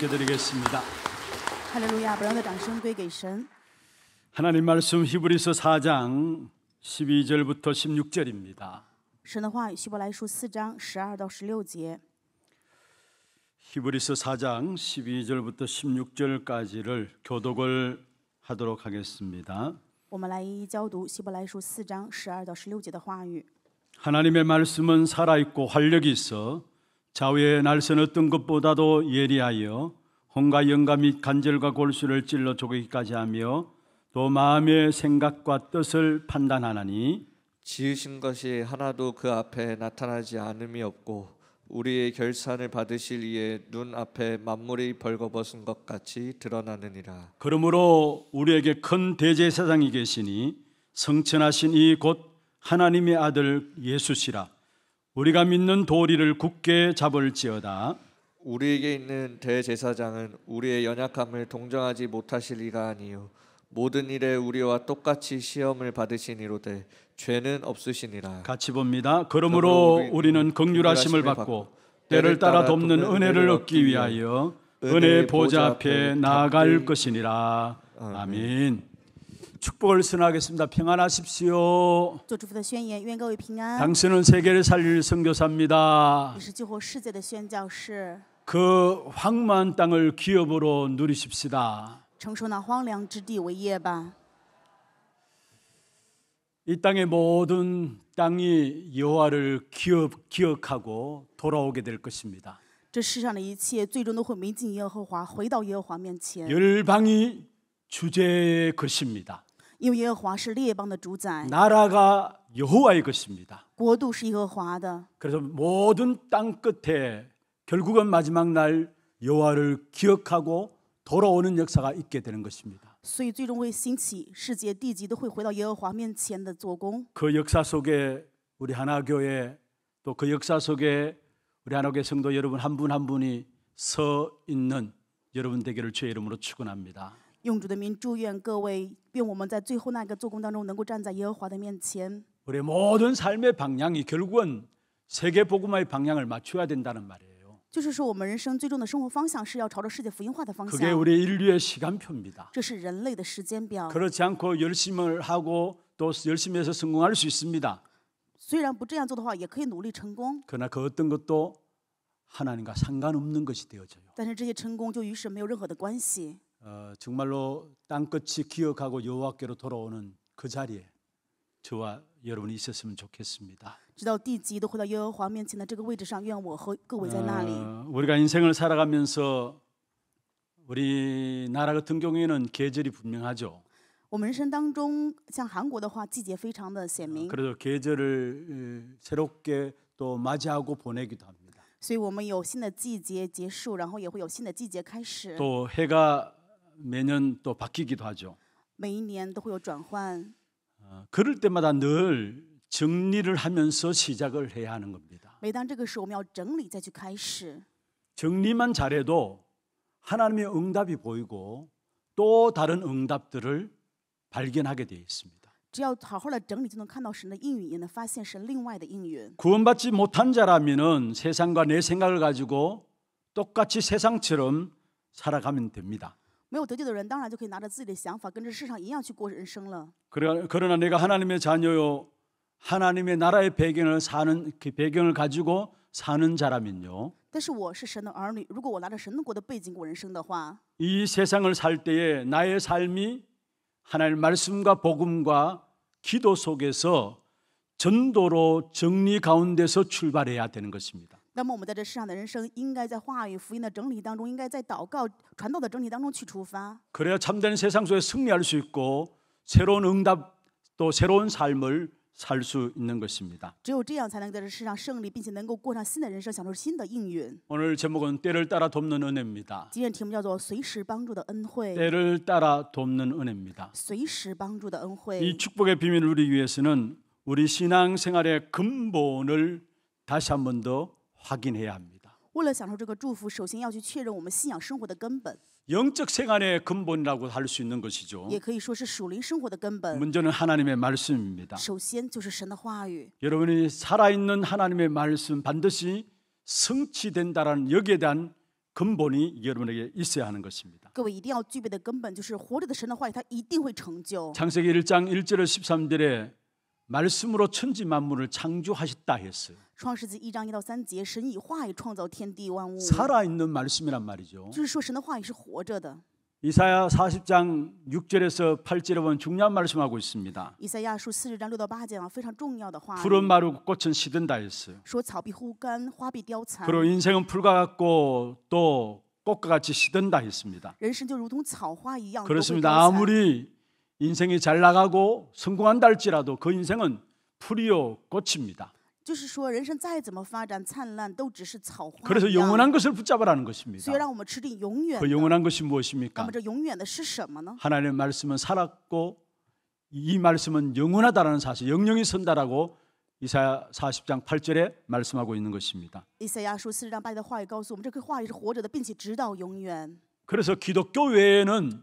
하나님께 드리겠습니다. 할렐루야, 아브라함의 당신 되게 신. 하나님 말씀 히브리서 4장 12절부터 16절입니다. 神的话语希伯来书4章12到16节 히브리서 4장 12절부터 16절까지를 교독을 하도록 하겠습니다. 我们来一一教读希伯来书4章12到16节的话语。 하나님의 말씀은 살아 있고 활력이 있어 좌우의 날선 어떤 것보다도 예리하여 혼과 영과 및 간절과 골수를 찔러 조기까지 하며 또 마음의 생각과 뜻을 판단하나니 지으신 것이 하나도 그 앞에 나타나지 않음이 없고 우리의 결산을 받으실 이에 눈 앞에 만물이 벌거벗은 것 같이 드러나느니라. 그러므로 우리에게 큰 대제사장이 계시니 성천하신 이 곧 하나님의 아들 예수시라 우리가 믿는 도리를 굳게 잡을지어다. 우리에게 있는 대제사장은 우리의 연약함을 동정하지 못하실 리가 아니요 모든 일에 우리와 똑같이 시험을 받으시니로되 죄는 없으시니라. 같이 봅니다. 그러므로, 우리는 긍휼하심을 받고 때를 따라 돕는 은혜를 얻기 위하여 은혜의 보좌 앞에 나아갈 것이니라. 아멘. 축복을 선하겠습니다. 평안하십시오. 당신은 세계를 살릴 선교사입니다. 그 황만 땅을 기업으로 누리십시다. 이 땅의 모든 땅이 여호와를 기업, 기억하고 돌아오게 될 것입니다. 열방이 주제의 것입니다. 나라가 여호와의 것입니다. 그래서 모든 땅 끝에 결국은 마지막 날 여호와를 기억하고 돌아오는 역사가 있게 되는 것입니다. 그 역사 속에 우리 하나교회 또 그 역사 속에 우리 하나교회 성도 여러분 한 분 한 분이 서 있는 여러분 되기를 주의 이름으로 축원합니다. 用主的名祝愿各位，愿我们在最后那个做工当中能够站在耶和华的面前。 우리의 모든 삶의 방향이 결국은 세계 복음화의 방향을 맞춰야 된다는 말이에요. 就是说，我们人生最终的生活方向是要朝着世界福音化的方 그게 向， 우리 인류의 시간표입니다. 这是人类的时间表。 그렇지 않고 열심을 하고 또 열심히 해서 성공할 수 있습니다. 虽然不这样做的话，也可以努力成功， 그러나 그 어떤 것도 하나님과 상관없는 것이 되어져요. 但是这些成功就与神没有任何的关系。 어, 정말로 땅끝이 기억하고 여호와께로 돌아오는 그 자리에 저와 여러분이 있었으면 좋겠습니다. 直到地极都回到耶和华面前的这个位置上，愿我和各位在那里。 어, 우리가 인생을 살아가면서 우리 나라 같은 경우에는 계절이 분명하죠. 我们人生当中，像韩国的话，季节非常的显明。 그래도 계절을 새롭게 또 맞이하고 보내기도 합니다. 所以我们有新的季节结束，然后也会有新的季节开始。또 해가 매년 또 바뀌기도 하죠. 每一都会有转换 그럴 때마다 늘 정리를 하면서 시작을 해야 하는 겁니다. 每当这个时候，我们要整理再去开始. 정리만 잘해도 하나님의 응답이 보이고 또 다른 응답들을 발견하게 되어 있습니다. 只要好好的整理，就能看到神的应允，也能发现神另外的应允。 구원받지 못한 자라면은 세상과 내 생각을 가지고 똑같이 세상처럼 살아가면 됩니다. 没有得救的人，当然就可以拿着自己的想法跟着世上一样去过人生了。그러그러나내가하나님의자녀요하나님의나라의배경을사는그배경을가지고사는자라면요但是我是神的儿女，如果我拿着神的国的背景过人生的话，이세상을살때에나의삶이하나님의말씀과복음과기도속에서전도로정리가운데서출발해야되는것입니다 那么我们在这世上的人生，应该在话语福音的整理当中，应该在祷告传道的整理当中去出发。 그래야 참된 세상 속에 승리할 수 있고 새로운 응답 또 새로운 삶을 살 수 있는 것입니다. 只有这样才能在这世上胜利，并且能够过上新的人生，享受新的应允。 오늘 제목은 때를 따라 돕는 은혜입니다. 今天题目叫做“随时帮助的恩惠 때를 따라 돕는 은혜입니다. ”，随时帮助的恩이 축복의 비밀을 누리 위해서는 우리 신앙 생활의 근본을 다시 한번더 확인해야 합니다. 영적 생활의 근본이라고 할 수 있는 것이죠. 문제는 하나님의 말씀입니다. 여러분이 살아있는 하나님의 말씀 반드시 성취된다라는 여기에 대한 근본이 여러분에게 있어야 하는 것입니다. 창세기 1장 1절에 13절에 말씀으로 천지 만물을 창조하셨다 했어요.创世纪 1장 1 3节, 神以话语创造天地万物. 살아 있는 말씀이란 말이죠. 就是说神的话语是活着的. 이사야 40장 6절에서 8절에 보면 중요한 말씀하고 있습니다. 이사야 40장 6到8节非常重要的话. 푸른 마루 꽃은 시든다 했어요. 说草必枯干,花必凋残. 그리고 인생은 풀과 같고 또 꽃과 같이 시든다 했습니다. 人生就如同草花一样. 그렇습니다. 아무리 인생이 잘 나가고 성공한다 할지라도 그 인생은 풀이요 꽃입니다. 그래서 영원한 것을 붙잡으라는 것입니다. 그 영원한 것이 무엇입니까? 하나님의 말씀은 살았고 이 말씀은 영원하다라는 사실, 영영이 선다라고 이사야 40장 8절에 말씀하고 있는 것입니다. 이사야 40장 8절의 话语告诉我们，这个话语是活着的，并且直到永远。 그래서 기독교 외에는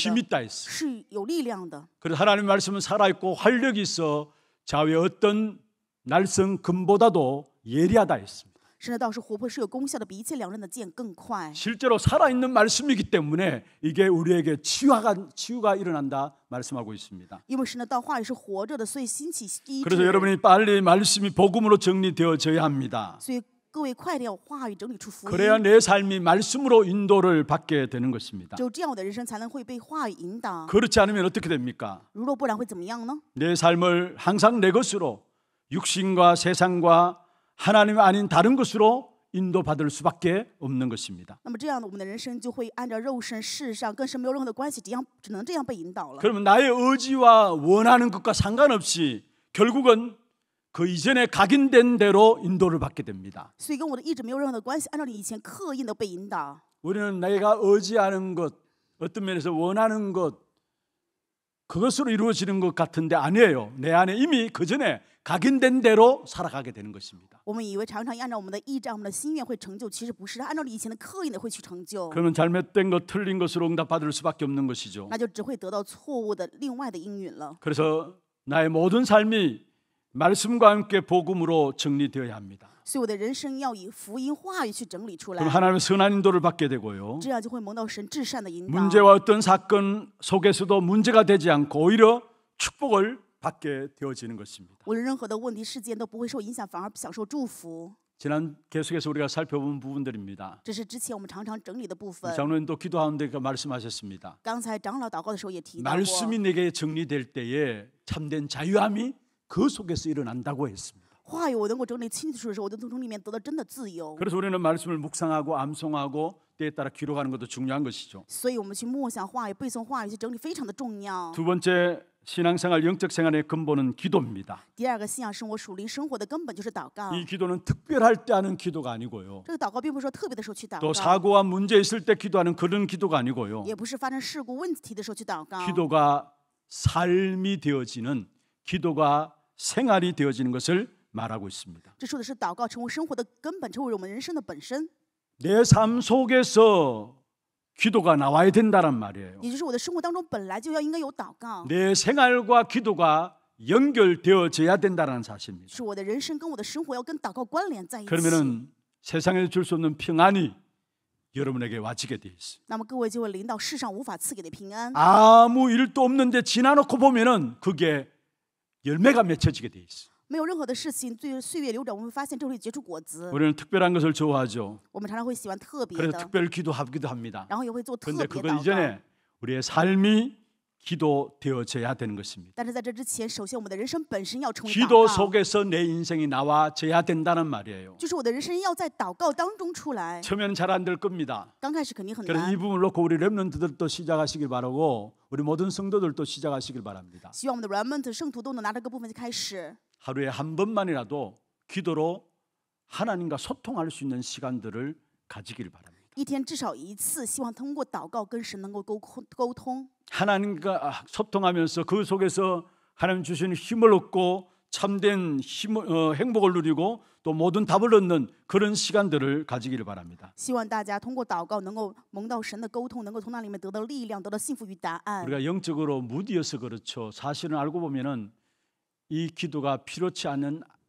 힘 있다 했어. 그래서 하나님 말씀은 살아 있고 활력이 있어 자외 어떤 날성 금보다도 예리하다 했습니다. 실제로 살아있는 말씀이기 때문에 이게 우리에게 치유가, 치유가 일어난다 말씀하고 있습니다. 그래서 여러분이 빨리 말씀이 복음으로 정리되어져야 합니다. 그래야 내 삶이 말씀으로 인도를 받게 되는 것입니다. 그렇지 않으면 어떻게 됩니까? 내 삶을 항상 내 것으로 육신과 세상과 하나님 아닌 다른 것으로 인도받을 수밖에 없는 것입니다. 그러면 나의 의지와 원하는 것과 상관없이 결국은 그 이전에 각인된 대로 인도를 받게 됩니다. 우리는 내가 의지하는 것, 어떤 면에서 원하는 것, 그것으로 이루어지는 것 같은데 아니에요. 내 안에 이미 그 전에 각인된 대로 살아가게 되는 것입니다. 그러면 잘못된 것, 틀린 것으로 응답받을 수밖에 없는 것이죠. 그래서 나의 모든 삶이 말씀과 함께 복음으로 정리되어야 합니다. 그럼 하나님의 선한 인도를 받게 되고요. 문제와 어떤 사건 속에서도 문제가 되지 않고 오히려 축복을 받게 되어지는 것입니다. 지난 계속해서 우리가 살펴본 부분들입니다. 장로님도 기도하는데 그 말씀하셨습니다. 말씀이 내게 정리될 때에 참된 자유함이 그 속에서 일어난다고 했습니다. 그래서 우리는 말씀을 묵상하고 암송하고 때에 따라 기록하는 것도 중요한 것이죠. 두 번째 신앙생활 영적 생활의 근본은 기도입니다. 이 기도는 특별할 때 하는 기도가 아니고요. 또 사고와 문제 있을 때 기도하는 그런 기도가 아니고요. 기도가 삶이 되어지는 기도가 생활이 되어지는 것을 말하고 있습니다. 내삶 속에서 기도가 나와야 된다란 말이에요. 내 생활과 기도가 연결되어져야 된다는 사실입니다. 그러면은 세상에줄 수 없는 평안이 여러분에게 와지게 돼어요那么各 아무 일도 없는데 지나놓고 보면은 그게 열매가 맺혀지게 돼 있어. 没有任何的事情岁月流转我们发现这会结出果子 우리는 특별한 것을 좋아하죠. 我们常常会喜欢特别 그래서 특별 기도하기도 합니다. 그런데 그거 이전에 우리의 삶이 기도되어져야 되는 것입니다. 기도 속에서 내 인생이 나와져야 된다는 말이에요. 처음에는 잘 안 될 겁니다. 그래이 부분을 놓고 우리 렘넌트들도 시작하시길 바라고 우리 모든 성도들도 시작하시길 바랍니다. 하루에 한 번만이라도 기도로 하나님과 소통할 수 있는 시간들을 가지길 바랍니다. 一天至少一次，希望通过祷告跟神能够沟沟通。 하나님과 아, 소통하면서 그 속에서 하나님 주신 힘을 얻고 참된 힘, 어, 행복을 누리고 또 모든 답을 얻는 그런 시간들을 가지기를 바랍니다. 希望大家通过祷告能够蒙到神的沟通，能够从那里面得到力量，得到幸福与答案。 우리가 영적으로 무디여서 그렇죠. 사실은 알고 보면은 이 기도가 필요치 않은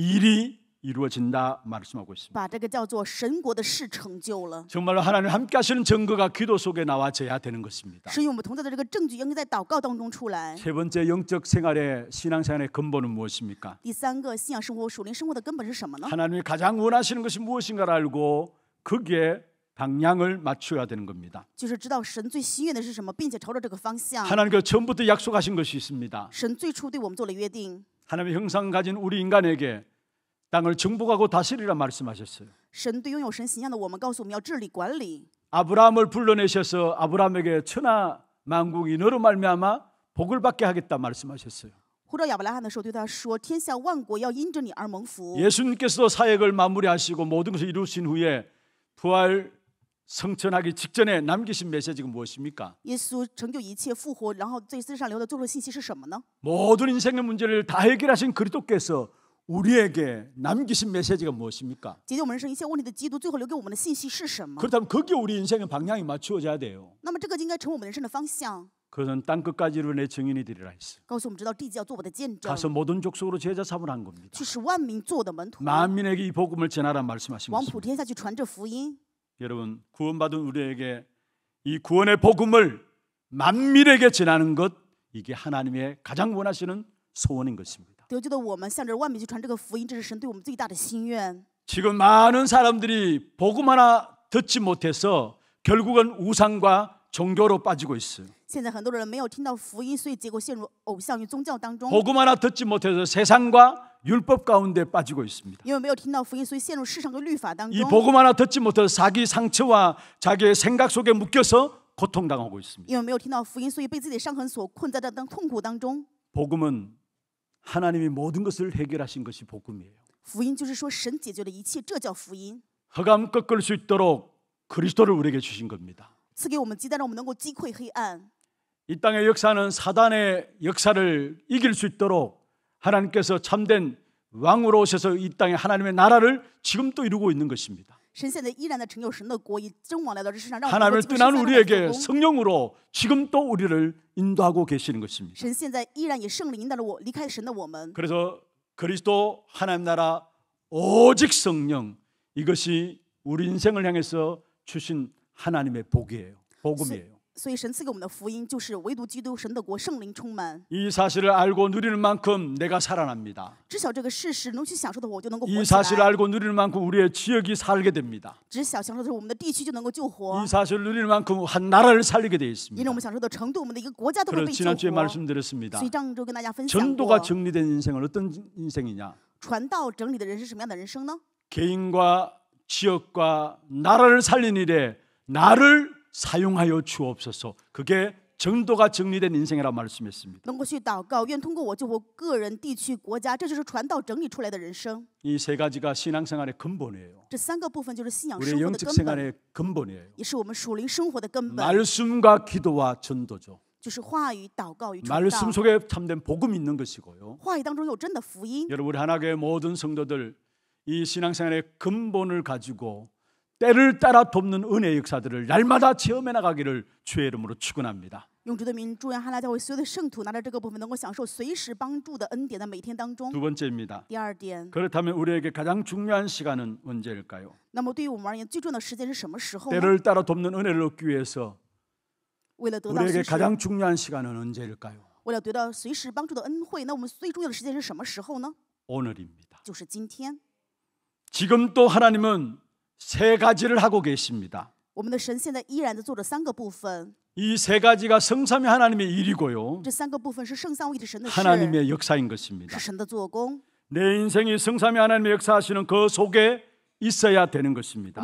일이 이루어진다 말씀하고 있습니다. 정말로 하나님 함께 하시는 증거가 기도 속에 나와져야 되는 것입니다. 세 번째 영적 생활의 신앙생활의 근본은 무엇입니까? 하나님이 가장 원하시는 것이 무엇인가를 알고 거기 방향을 맞춰야 되는 겁니다. 하나님께서 전부터 그 약속하신 것이 있습니다. 하나님의 형상 가진 우리 인간에게 땅을 정복하고 다스리라 말씀하셨어요. 神对拥有神形象的我们告诉我们要治理管理. 아브라함을 불러내셔서 아브라함에게 천하 만국이 너로 말미암아 복을 받게 하겠다 말씀하셨어요. 呼召亚伯拉罕的时候对他说天下万国要因着你而蒙福. 예수님께서도 사역을 마무리하시고 모든 것을 이루신 후에 부활 성천하기 직전에 남기신 메시지가 무엇입니까? 예수 정교 이체 후호, 然后对世上留的最后信息是什么呢? 모든 인생의 문제를 다 해결하신 그리스도께서 우리에게 남기신 메시지가 무엇입니까? 그렇다면 그게 우리 인생의 방향이 맞추어져야 돼요. 그는 땅 끝까지로 내 증인이 되리라 했어. 가서 모든 족속으로 제자 삼을 한 겁니다. 만민에게 이 복음을 전하라 말씀하십니다. 여러분 구원받은 우리에게 이 구원의 복음을 만민에게 전하는 것 이게 하나님의 가장 원하시는 소원인 것입니다. 我们向着万民去传这个福音这是神对我们最大的心愿 지금 많은 사람들이 복음 하나 듣지 못해서 결국은 우상과 종교로 빠지고 있어요. 복음 하나 듣지 못해서 세상과 율법 가운데 빠지고 있습니다. 이 복음 하나 듣지 못해서 자기 상처와 자기의 생각 속에 묶여서 고통당하고 있습니다. 복음은 하나님이 모든 것을 해결하신 것이 복음이에요. 福音就是说神解决了一切，这叫福音。 흑암 꺾을 수 있도록 그리스도를 우리에게 주신 겁니다. 赐给我们鸡蛋，让我们能够击溃黑暗。이 땅의 역사는 사단의 역사를 이길 수 있도록 하나님께서 참된 왕으로 오셔서 이 땅에 하나님의 나라를 지금 또 이루고 있는 것입니다. 하나님을 떠난 우리에게 성령으로 지금 또 우리를 인도하고 계시는 것입니다. 그래서 그리스도 하나님 나라 오직 성령 이것이 우리 인생을 향해서 주신 하나님의 복이에요. 복음이에요. 所以神赐给我们的福音就是唯独基督神的国圣灵充满。이 사실을 알고 누리는 만큼 내가 살아납니다. 知晓这个事实，能去享受的我就能够이 活起 사실을 来。 알고 누리는 만큼 우리의 지역이 살게 됩니다. 只晓享受的是我们的地区就能够救活이， 사실을 누리는 만큼 한 나라를 살리게 되어 因着 있습니다. 我们享受的程度，我们的一个国家都会被救 지난주에 말씀드렸습니다. 以上周跟大家分享 전도가 정리된 인생은 어떤 인생이냐? 传道整理的人是什么样的人生呢？개인과 지역과 나라를 살린 일에 나를 사용하여 주옵소서. 그게 정도가 정리된 인생이라 말씀했습니다. 能够去祷告，愿通过我就我个人、地区、国家，这就是传道整理出来的人生。이세 가지가 신앙생활의 근본이에요. 这三个部分就是信仰生活的根本。우리 영적생활의 근본이에요. 也是我们属灵生活的根本。 말씀과 기도와 전도죠. 就是话语、祷告与 말씀 속에 참된 복음 있는 것이고요. 话语当中有真的福音。 여러분 하나교회 모든 성도들 이 신앙생활의 근본을 가지고 때를 따라 돕는 은혜 역사들을 날마다 체험해 나가기를 주의 이름으로 축원합니다. 두 번째입니다. 그렇다면 우리에게 가장 중요한 시간은 언제일까요? 때를 따라 돕는 은혜를 얻기 위해서 우리에게 가장 중요한 시간은 언제일까요? 오늘입니다. 지금 또 하나님은 세 가지를 하고 계십니다. 이 세 가지가 성삼위 하나님의 일이고요. 하나님의 역사인 것입니다. 내 인생이 성삼위 하나님의 역사하시는 그 속에 있어야 되는 것입니다.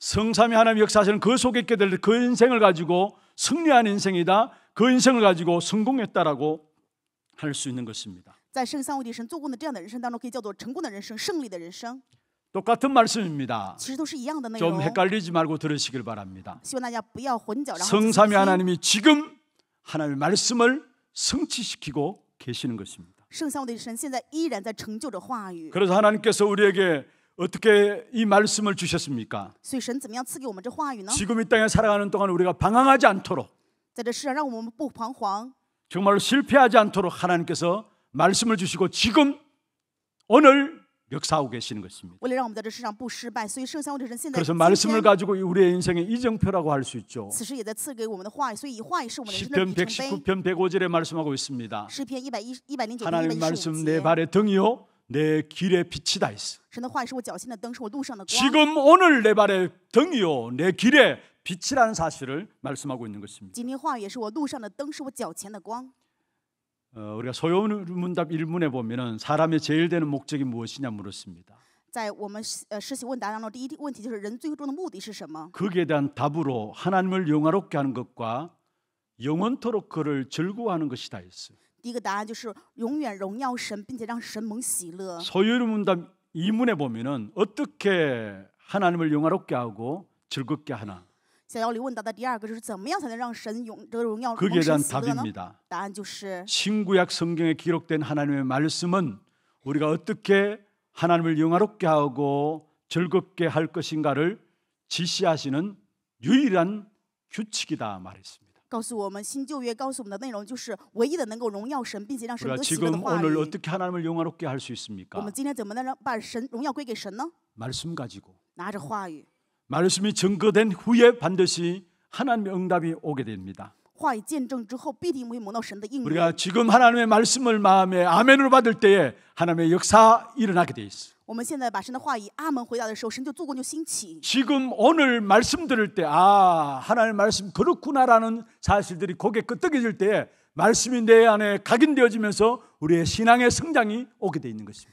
성삼위 하나님 역사하시는 그 속에 있게 될그 인생을 가지고 승리한 인생이다. 그 인생을 가지고 성공했다라고 할 수 있는 것입니다. 똑같은 말씀입니다. 좀 헷갈리지 말고 들으시길 바랍니다. 성삼위 하나님이 지금 하나님의 말씀을 성취시키고 계시는 것입니다. 그래서 하나님께서 우리에게 어떻게 이 말씀을 주셨습니까? 지금 이 땅에 살아가는 동안 우리가 방황하지 않도록 정말로 실패하지 않도록 하나님께서 말씀을 주시고 지금 오늘 역사하고 계시는 것입니다. 그래서 말씀을 가지고 우리의 인생의 이정표라고 할 수 있죠. 시편 119편 105절에 말씀하고 있습니다. 하나님 말씀 내 발의 등이요 내 길의 빛이다 있어. 지금 오늘 내 발의 등이요 내 길의 빛이라는 사실을 말씀하고 있는 것입니다. 어, 우리가 소요문답 1문에 보면은 사람의 제일 되는 목적이 무엇이냐 물었습니다. 거기에 대한 답으로 하나님을 영화롭게 하는 것과 영원토록 그를 즐거워하는 것이다 했어요. 소요문답 2문에 보면은 어떻게 하나님을 영화롭게 하고 즐겁게 하나. 小要里问到的第二个就是怎么样才能让神永这个荣耀 거기에 神 대한 답입니다. 答案就是， 신구약 성경에 기록된 하나님의 말씀은 우리가 어떻게 하나님을 영화롭게 하고 즐겁게 할 것인가를 지시하시는 유일한 규칙이다 말했습니다. 告诉我们新旧约告诉我们的内容就是唯一的能够荣耀神并且让神得喜乐的 지금 오늘 어떻게 하나님을 영화롭게 할 수 있습니까? 们今天怎么能让把神荣耀归给神呢？말씀 가지고 拿着话语， 말씀이 증거된 후에 반드시 하나님의 응답이 오게 됩니다. 우리가 지금 하나님의 말씀을 마음에 아멘으로 받을 때에 하나님의 역사 일어나게 돼 있어. 지금 오늘 말씀 들을 때아하나님 말씀 그렇구나라는 사실들이 고개 끄덕여질 때에 말씀이 내 안에 각인되어지면서 우리의 신앙의 성장이 오게 돼 있는 것입니다.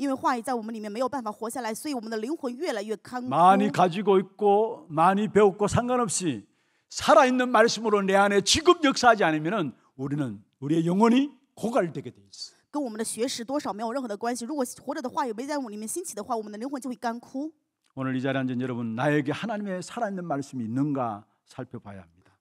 因为话语在我们里面没有办法活下来所以我们的灵魂越来越干많이가지고있고많이배웠고상관없이살아있는말씀으로내안에지금역사하지않으면은우리는우리의영혼이고갈되게돼있어跟我们的学识多少没有任何的关系如果活着的话语没在我们里面兴起的话我们的灵魂就会干枯오늘이자리에앉은여러분나에게하나님의살아있는말씀이있는가살펴봐야합니다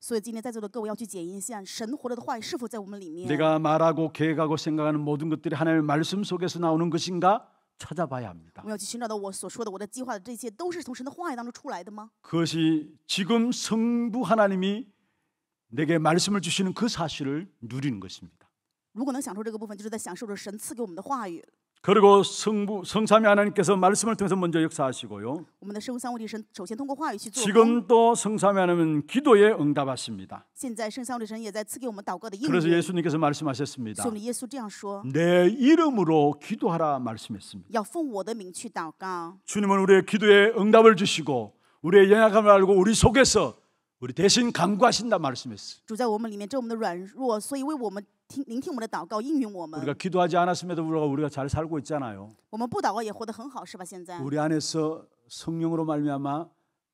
所以今天在座的各位要去检验一下神活着的话语是否在我们里面。내가말하고계획하고생각하는모든것들이하나님의말씀속에서나오는것인가찾아봐야합니 다。 我要去寻找到我所说的、我的计划的这些，都是从神的话语当中出来的吗？그것이지금성부하나님이내게말씀을주시는그사실을누리는것입니 다。 如果能享受这个部分，就是在享受着神赐给我们的话语。 그리고 성부 성삼위 하나님께서 말씀을 통해서 먼저 역사하시고요. 지금 또 성삼위 하나님은 기도에 응답하십니다. 그래서 예수님께서 말씀하셨습니다. 내 이름으로 기도하라 말씀했습니다. 주님은 우리의 기도에 응답을 주시고 우리의 연약함을 알고 우리 속에서 우리 대신 강구하신다 말씀했어요. 主在我们里面，这我们的软弱，所以为我们听聆听我们的祷告，应允我们。 우리가 기도하지 않았음에도 불구하고 우리가 잘 살고 있잖아요. 我们不祷告也活得很好，是吧？现在 우리 안에서 성령으로 말미암아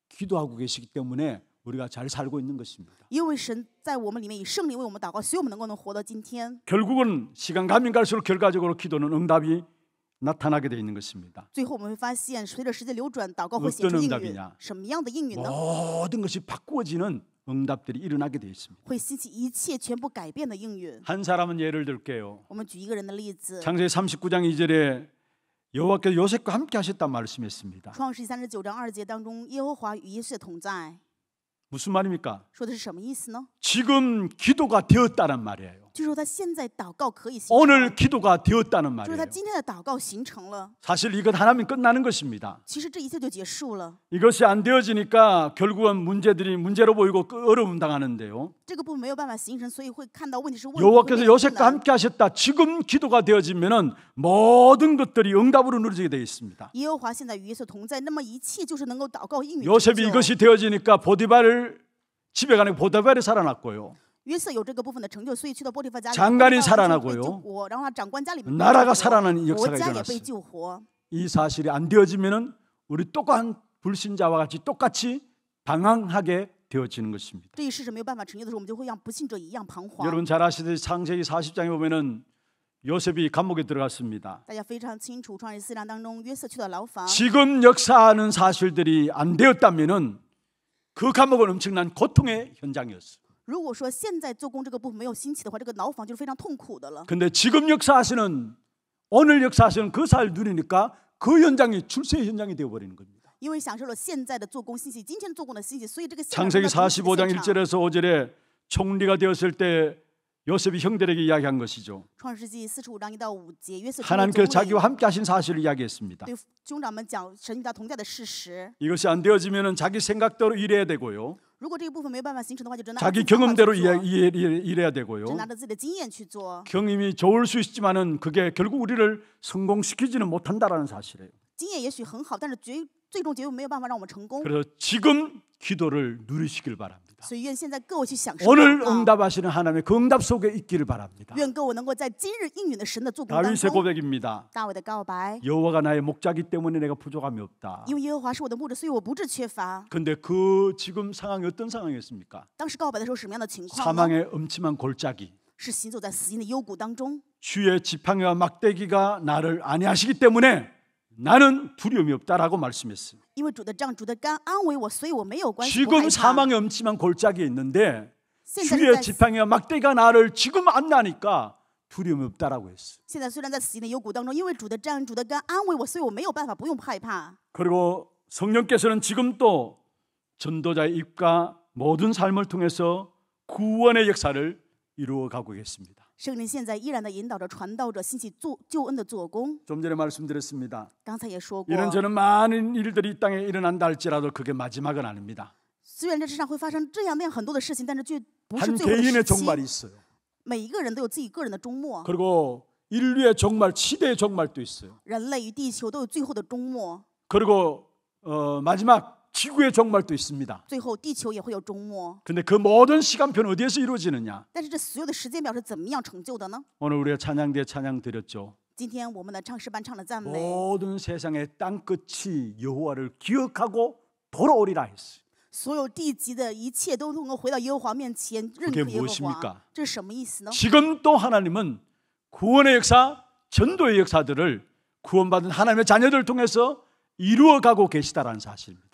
기도하고 계시기 때문에 우리가 잘 살고 있는 것입니다. 因为神在我们里面以圣灵为我们祷告，所以我们能够能活到今天。 결국은 시간 가면 갈수록 결과적으로 기도는 응답이 나타나게 되어 있는 것입니다. 모든 것이 바꾸어지는 응답들이 일어나게 되어 있습니다. 한 사람은 예를 들게요. 창세기 39장 2절에 여호와께서 요셉과 함께 하셨다 말씀했습니다. 무슨 말입니까? 지금 기도가 되었다란 말이에요. 오늘 기도가 되었다는 말이에요. 사실 이것 하나면 끝나는 것입니다. 이것이 안 되어지니까 결국은 문제들이 문제로 보이고 어려움 당하는데요. 여호와께서 요셉과 함께 하셨다. 지금 기도가 되어지면은 모든 것들이 응답으로 누리게 되어 있습니다. 요셉이 이것이 되어지니까 보디바를 집에 가는 보디바를 살아났고요. 约瑟 장관이 살아나고요. 나라가 살아나는 역사가 일어났어요. 이 사실이 안 되어지면은 우리 똑같은 불신자와 같이 똑같이 방황하게 되어지는 것입니다. 여러분 잘 아시듯이 창세기 40장에 보면은 요셉이 감옥에 들어갔습니다. 지금 역사하는 사실들이 안 되었다면은 그 감옥은 엄청난 고통의 현장이었어요. 如果说现在做工这个部分没有兴起的话，这个牢房就是非常痛苦的了。근 지금 역사하시는 오늘 역사하시는 그 사를 누리니까 그 현장이 출세 현장이 되어 버리는 겁니다. 因为享受了现在的做工信息今天做工的信息所以这个 창세기 45장 1절에서 5절에 총리가 되었을 때 요셉이 형들에게 이야기한 것이죠. 하나님께서 자기와 함께 하신 사실을 이야기했습니다. 이것이안 되어지면 자기 생각대로 일해야 되고요. 자기 경험대로 일해야 되고요. 경험이 좋을 수 있지만은 그게 결국 우리를 성공시키지는 못한다라는 사실이에요. 그래서 지금 기도를 누리시길 바랍니다. 바랍니다. 오늘 응답하시는 하나님의 그 응답 속에 있기를 바랍니다. 다윗의 고백입니다. 여호와가 나의 목자기 때문에 내가 부족함이 없다. 근데 그 지금 상황이 어떤 상황이었습니까? 사망의 음침한 골짜기. 주의 지팡이와 막대기가 나를 안위하시기 때문에 나는 두려움이 없다라고 말씀했어요. 지금 사망이 엄침한 골짜기에 있는데 주의 지팡이와 막대가 나를 지금 안 나니까 두려움이 없다라고 했어요. 그리고 성령께서는 지금 또 전도자의 입과 모든 삶을 통해서 구원의 역사를 이루어 가고 계십니다. 圣灵现在依然的引导着传道者兴起做救恩的做工。좀 전에 말씀드렸습니다. 刚才也说过， 이런저런 많은 일들이 땅에 일어난다 할지라도 그게 마지막은 아닙니다. 虽然这世上会发生这样那样很多的事情但是却不是最后的 개인의 종말이 있어요. 每一个人都有自己个人的终末， 그리고 인류의 종말, 시대의 종말도 있어요. 人类与地球都有最后的终末， 그리고 어, 마지막 지구의 종말도 있습니다. 근데 그 모든 시간표는 어디에서 이루어지느냐? 오늘 우리가 찬양대 찬양 드렸죠. 모든 세상의 땅 끝이 여호와를 기억하고 돌아오리라 했어요. 所有 무엇입니까? 지금 또 하나님은 구원의 역사, 전도의 역사들을 구원받은 하나님의 자녀들을 통해서 이루어가고 계시다라는 사실입니다.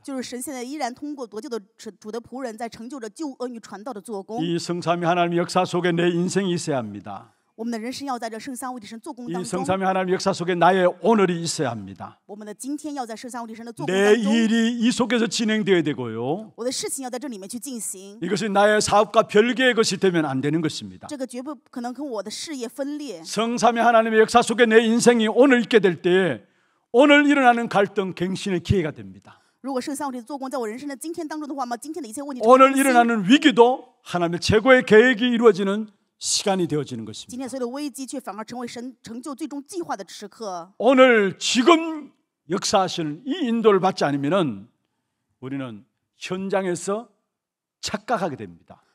이 성삼위 하나님 역사 속에 내 인생이 있어야 합니다. 이 성삼위 하나님 역사 속에 나의 오늘이 있어야 합니다. 내 일이 이 속에서 진행되어야 되고요. 이것이 나의 사업과 별개의 것이 되면 안 되는 것입니다. 성삼위 하나님의 역사 속에 내 인생이 오늘 있게 될 때에 오늘 일어나는 갈등 갱신의 기회가 됩니다. 오늘 일어나는 위기도 하나님의 최고의 계획이 이루어지는 시간이 되어지는 것입니다. 오늘 지금 역사하시는 이 인도를 받지 않으면 우리는 현장에서 착각하게 됩니다.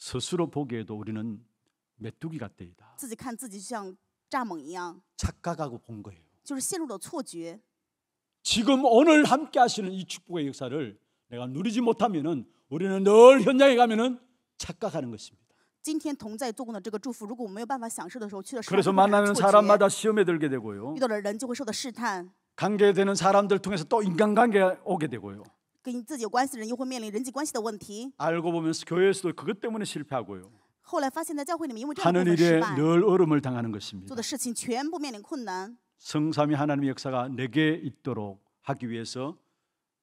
스스로 보기에도 우리는 메뚜기 같대이다. 自己看自己像蚱蜢一样. 착각하고 본 거예요. 就是陷入了错觉. 지금 오늘 함께 하시는 이 축복의 역사를 내가 누리지 못하면은 우리는 늘 현장에 가면은 착각하는 것입니다. 今天同在做工的这个祝福，如果我没有办法享受的时候，去了 그래서 만나는 사람마다 시험에 들게 되고요. 遇到的人就会受到试探。관계되는 사람들 통해서 또 인간관계 오게 되고요. 그自己有关系的人又会面临人际关系的问题 알고 보면 교회에서도 그것 때문에 실패하고요. 后来发现，在教会里面，因为这样的 하는 部分失 일에 败，늘 어려움을 당하는 做 것입니다. 的事情全部面临困难。 성삼위 하나님의 역사가 내게 있도록 하기 위해서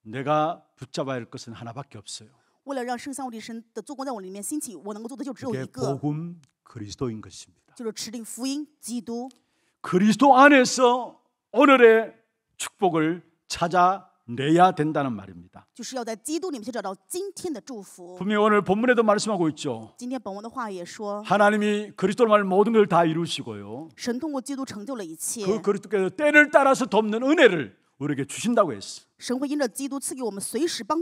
내가 붙잡아야 할 것은 하나밖에 없어요. 为了让圣三位一体神的做工在我里面兴起，我能够做的就只有 그게 一个， 복음 그리스도인 것입니다. 就是持定福音、基督。그리스도 안에서 오늘의 축복을 찾아 내야 된다는 말입니다. 분명 오늘 본문에도 말씀하고 있죠. 하나님이 그리스도로 말 모든 걸 다 이루시고요. 그 그리스도께서 때를 따라서 돕는 은혜를 우리에게 주신다고 했어.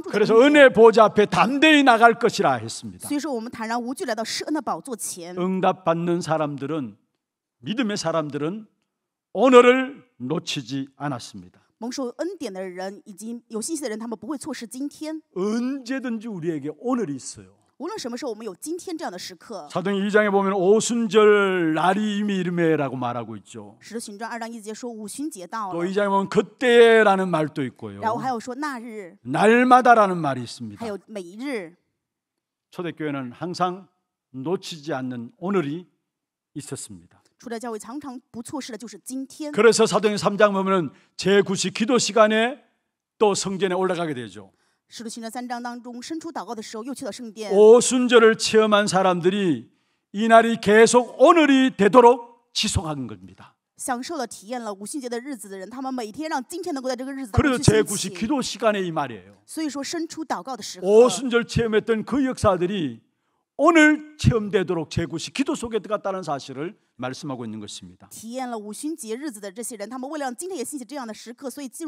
그래서 은혜 보좌 앞에 담대히 나갈 것이라 했습니다. 응답 받는 사람들은 믿음의 사람들은 오늘을 놓치지 않았습니다. 蒙受恩典的人以及有信心的人，他们不会错失今天。 언제든지 우리에게 오늘 있어요. 无论什么时候，我们有今天这样的时刻。 사도행 2장에 보면 오순절 날이 미름에라고 말하고 있죠. 使徒行传二章一节说五旬节到또 了，장에 보면 그때라는 말도 있고요. 然后还有说那日， 날마다라는 말이 있습니다. 有每日 초대교회는 항상 놓치지 않는 오늘이 있었습니다. 그래서 사도행 3장 보면 제9시 기도 시간에 또 성전에 올라가게 되죠. 오순절을 체험한 사람들이 이날이 계속 오늘이 되도록 지속한 겁니다. 享受了体验了五旬节的日子的人，他们每天让今天能够在这个日子。그래서 제9시 기도 시간에 이 말이에요. 오순절 체험했던 그 역사들이 오늘 체험되도록 제곳시 기도 속에 들어갔다는 사실을 말씀하고 있는 것입니다.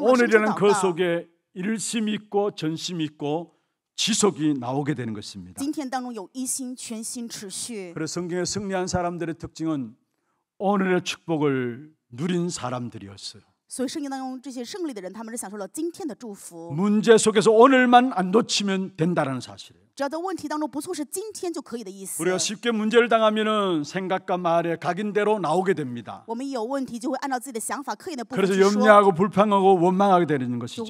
오늘에는 그 속에 일심 있고 전심 있고 지속이 나오게 되는 것입니다. 그래서 성경에 승리한 사람들의 특징은 오늘의 축복을 누린 사람들이었어요. 所以圣经当中这些胜利的人他们是享受 문제 속에서 오늘만 안 놓치면 된다는 사실이에요. 우리가 쉽게 문제를 당하면 생각과 말에 각인대로 나오게 됩니다. 그래서 염려하고 불평하고 원망하게 되는 것이죠.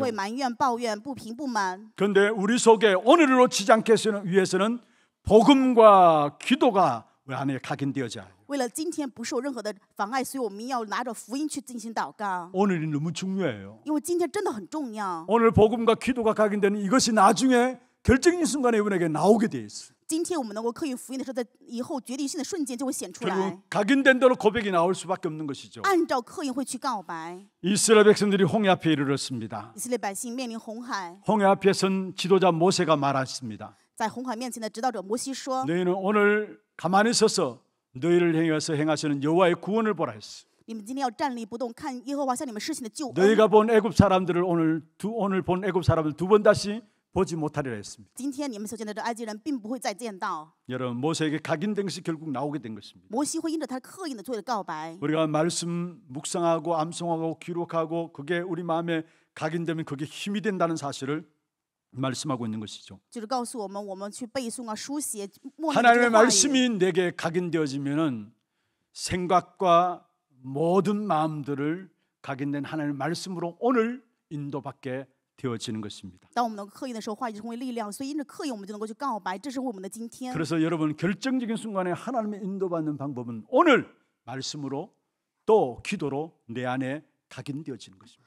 그런데 우리 속에 오늘을 놓치지 않기 위해서는 복음과 기도가 우리 안에 각인되어져야 해요. 为了今天不受任何的妨碍，所以我们要拿着福音去进行祷告。 오늘이 너무 중요해요. 因为今天真的很重要。 오늘 복음과 기도가 각인되는 이것이 나중에 결정인 순간에 여러분에게 나오게 돼있어今天我们能够刻印福音的时候，在以后决定性的瞬间就会显出来 각인된 대로 고백이 나올 수밖에 없는 것이죠. 按照刻印会去告白， 이스라엘 백성들이 홍해 앞에 이르렀습니다. 以色列百姓面临红海， 홍해 앞에 선 지도자 모세가 말했습니다. 在红海面前的指导者摩西说 너희는 오늘 가만히 서서 너희를 행해서 행하시는 여호와의 구원을 보라 했어. 너희가 본 애굽 사람들을 오늘 두 오늘 본 애굽 사람을 두 번 다시 보지 못하리라 했습니다. 여러분 모세에게 각인된 것이 결국 나오게 된 것입니다. 우리가 말씀 묵상하고 암송하고 기록하고 그게 우리 마음에 각인되면 그게 힘이 된다는 사실을 말씀하고 있는 것이죠. 하나님의 말씀이 내게 각인되어지면은 생각과 모든 마음들을 각인된 하나님의 말씀으로 오늘 인도받게 되어지는 것입니다. 그래서 여러분 결정적인 순간에 하나님의 인도받는 방법은 오늘 말씀으로 또 기도로 내 안에 각인되어지는 것입니다.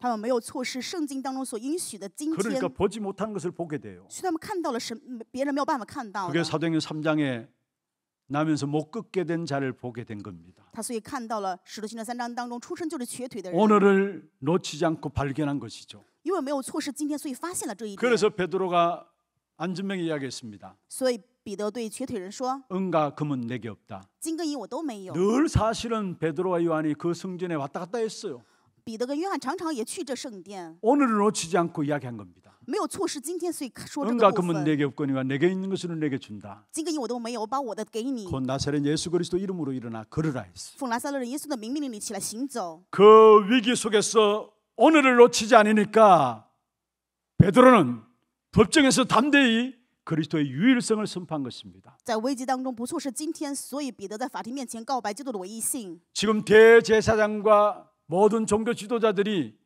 他们没有错失圣经当中所应许的今天。 그러니까 보지 못한 것을 보게 돼요. 所他们看到了神别人没有办法看到 그게 사도행전 3장에 나면서 못 걷게 된 자를 보게 된 겁니다. 他所以看到了使徒行传三章当中出生就是瘸腿的人。 오늘을 놓치지 않고 발견한 것이죠. 因为没有错失今天，所以发现了这一点。 그래서 베드로가 안전명이 이야기했습니다. 所以彼得对瘸腿人说：“ 은과 금은 내게 없다. 金跟银我都没有。늘 사실은 베드로와 요한이 그 성전에 왔다 갔다 했어요. 彼得跟约翰常常也去这圣殿。 오늘을 놓치지 않고 이야기한 겁니다. 没有错失今天，所以说这 응가 个部 금은 내게 없거니와 내게 있는 것으 내게 준다. 金跟银我都没有，我把我的给你。곧 나사렛 예수 그리스도 이름으로 일어나 걸으라 했어. 奉拿撒勒人耶稣的名命令你起来行走。그 위기 속에서 오늘을 놓치지 않으니까 베드로는 법정에서 담대히 그리스도의 유일성을 선포한 것입니다. 지금 대제사장과 모든 종교 지도자들이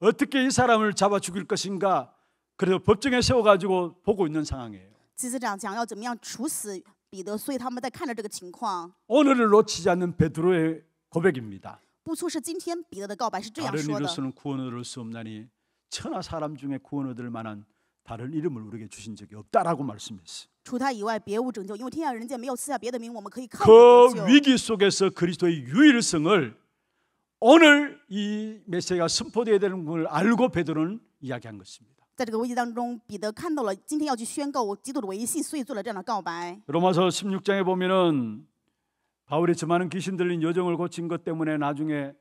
어떻게 이 사람을 잡아 죽일 것인가 그래서 법정에 세워가지고 보고 있는 상황이에요. 오늘을 놓치지 않는 베드로의 고백입니다. 다른 이로서는 구원을 얻을 수 없나니 천하 사람 중에 구원 얻을 만한 다른 이름을 우리에게 주신 적이 없다라고 말씀했어요. 그 위기 속에서 그리스도의 유일성을 오늘 이메시가 선포되어야 되는 걸 알고 베드로는 이야기한 것입니다. 在这个危机当中，彼得看到了今天要去宣告基督的维系，所以做了这样的告白。 로마서 16장에 보면은 바울이 저많은 귀신 들린 여정을 고친 것 때문에 나중에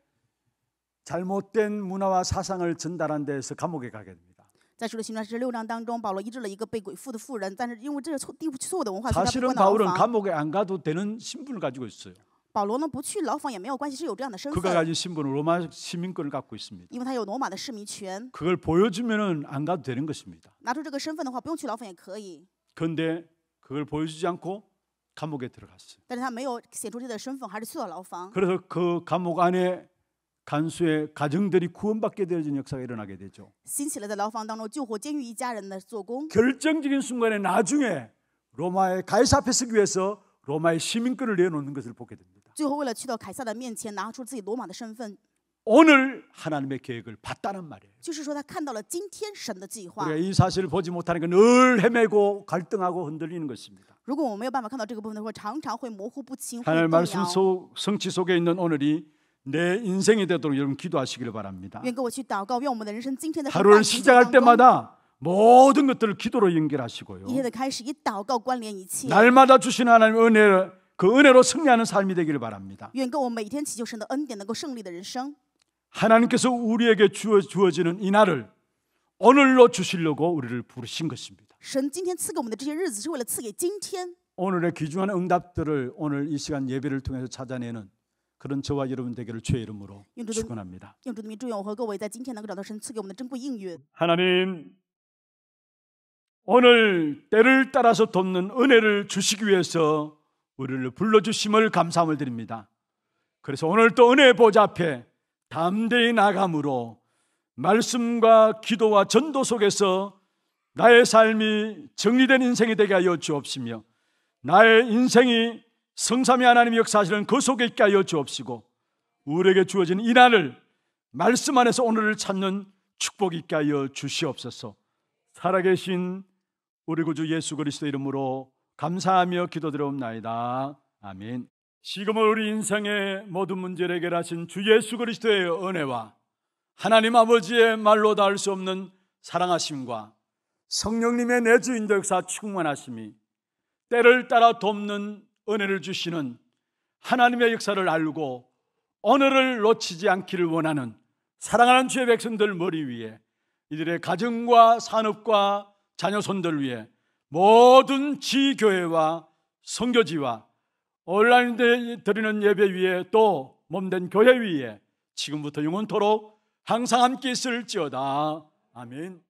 잘못된 문화와 사상을 전달한 데서 감옥에 가게 됩니다. 在使徒行传十六章当中保罗医治了一个被鬼附的妇人但是因为这是错地错的文化所以他被 사실은 바울은 감옥에 안 가도 되는 신분을 가지고 있어요. 保罗呢不去牢房也没有关系，是有这样的身 그가 份， 가진 신분은 로마 시민권을 갖고 있습니다. 因为他有罗马的市民权。 그걸 보여주면은 안 가도 되는 것입니다. 拿出这个身份的话，不用去牢房也可以。 그런데 그걸 보여주지 않고 감옥에 들어갔어요. 但是他没有写出这个身份，还是去了牢房。 그래서 그 감옥 안에 간수의 가정들이 구원받게 되어진 역사가 일어나게 되죠. 兴起了在牢房当中救活监狱一家人的做工。 결정적인 순간에 나중에 로마의 가이사 앞에 서기 위해서 로마의 시민권을 내놓는 것을 보게 됩니다. 最后为了去到凯撒的面前，拿出自己罗马的身份。 오늘 하나님의 계획을 봤다는 말이에요. 우리가 이 사실을 보지 못하니까 늘 헤매고 갈등하고 흔들리는 것입니다. 하나님의 말씀 속, 성취 속에 있는 오늘이 내 인생이 되도록 여러분 기도하시기를 바랍니다. 하루를 시작할 때마다 모든 것들을 기도로 연결하시고요. 날마다 주시는 하나님의 은혜를 그 은혜로 승리하는 삶이 되기를 바랍니다. 하나님께서 우리에게 주어 주어지는 이 날을 오늘로 주시려고 우리를 부르신 것입니다. 오늘의 귀중한 응답들을 오늘 이 시간 예배를 통해서 찾아내는 그런 저와 여러분 되기를 주의 이름으로 축원합니다. 하나님 오늘 때를 따라서 돕는 은혜를 주시기 위해서 우리를 불러주심을 감사함을 드립니다. 그래서 오늘 또 은혜 보좌 앞에 담대히 나감으로 말씀과 기도와 전도 속에서 나의 삶이 정리된 인생이 되게 하여 주옵시며 나의 인생이 성삼위 하나님 역사하시는 그 속에 있게 하여 주옵시고 우리에게 주어진 이 날을 말씀 안에서 오늘을 찾는 축복 있게 하여 주시옵소서 살아계신 우리 구주 예수 그리스도 이름으로 감사하며 기도드려옵나이다. 아멘. 지금은 우리 인생의 모든 문제를 해결하신 주 예수 그리스도의 은혜와 하나님 아버지의 말로 닿을 수 없는 사랑하심과 성령님의 내주 인도 역사 충만하심이 때를 따라 돕는 은혜를 주시는 하나님의 역사를 알고 언어를 놓치지 않기를 원하는 사랑하는 주의 백성들 머리 위에 이들의 가정과 산업과 자녀손들 위에 모든 지교회와 성교지와 온라인에 드리는 예배 위에 또 몸된 교회 위에 지금부터 영원토록 항상 함께 있을지어다. 아멘.